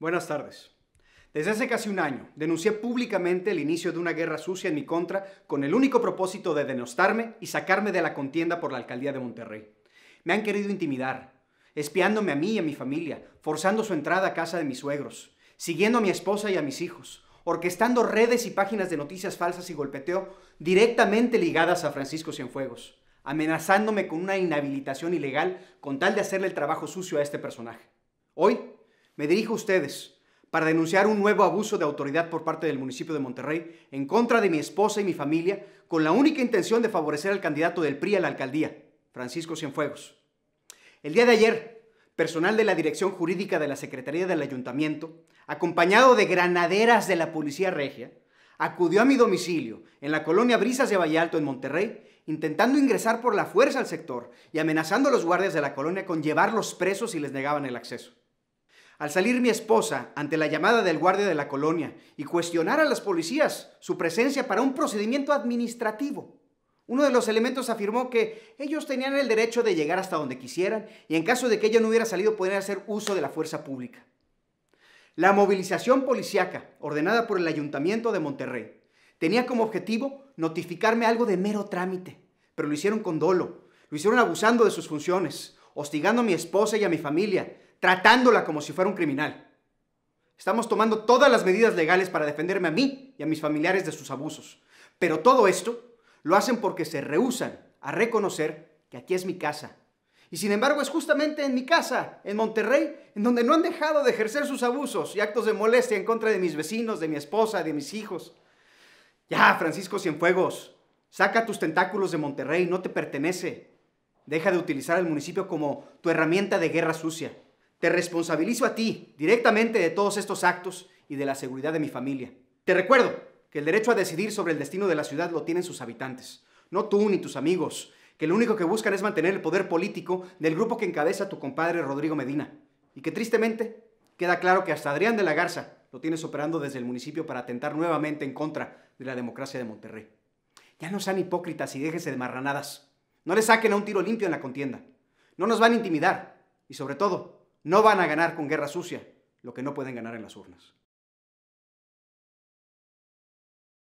Buenas tardes. Desde hace casi un año denuncié públicamente el inicio de una guerra sucia en mi contra con el único propósito de denostarme y sacarme de la contienda por la alcaldía de Monterrey. Me han querido intimidar, espiándome a mí y a mi familia, forzando su entrada a casa de mis suegros, siguiendo a mi esposa y a mis hijos, orquestando redes y páginas de noticias falsas y golpeteo directamente ligadas a Francisco Cienfuegos, amenazándome con una inhabilitación ilegal con tal de hacerle el trabajo sucio a este personaje. Hoy me dirijo a ustedes para denunciar un nuevo abuso de autoridad por parte del municipio de Monterrey en contra de mi esposa y mi familia con la única intención de favorecer al candidato del PRI a la alcaldía, Francisco Cienfuegos. El día de ayer, personal de la Dirección Jurídica de la Secretaría del Ayuntamiento, acompañado de granaderas de la Policía Regia, acudió a mi domicilio en la colonia Brisas de Valle Alto, en Monterrey, intentando ingresar por la fuerza al sector y amenazando a los guardias de la colonia con llevarlos presos si les negaban el acceso. Al salir mi esposa ante la llamada del guardia de la colonia y cuestionar a las policías su presencia para un procedimiento administrativo, uno de los elementos afirmó que ellos tenían el derecho de llegar hasta donde quisieran y en caso de que ella no hubiera salido podían hacer uso de la fuerza pública. La movilización policiaca, ordenada por el Ayuntamiento de Monterrey, tenía como objetivo notificarme algo de mero trámite, pero lo hicieron con dolo, lo hicieron abusando de sus funciones, hostigando a mi esposa y a mi familia, tratándola como si fuera un criminal. Estamos tomando todas las medidas legales para defenderme a mí y a mis familiares de sus abusos. Pero todo esto lo hacen porque se rehúsan a reconocer que aquí es mi casa. Y sin embargo es justamente en mi casa, en Monterrey, en donde no han dejado de ejercer sus abusos y actos de molestia en contra de mis vecinos, de mi esposa, de mis hijos. Ya, Francisco Cienfuegos, saca tus tentáculos de Monterrey, no te pertenece. Deja de utilizar el municipio como tu herramienta de guerra sucia. Te responsabilizo a ti directamente de todos estos actos y de la seguridad de mi familia. Te recuerdo que el derecho a decidir sobre el destino de la ciudad lo tienen sus habitantes, no tú ni tus amigos, que lo único que buscan es mantener el poder político del grupo que encabeza tu compadre Rodrigo Medina. Y que tristemente queda claro que hasta Adrián de la Garza lo tienes operando desde el municipio para atentar nuevamente en contra de la democracia de Monterrey. Ya no sean hipócritas y déjense de marranadas. No le saquen a un tiro limpio en la contienda. No nos van a intimidar. Y sobre todo, no van a ganar con guerra sucia lo que no pueden ganar en las urnas.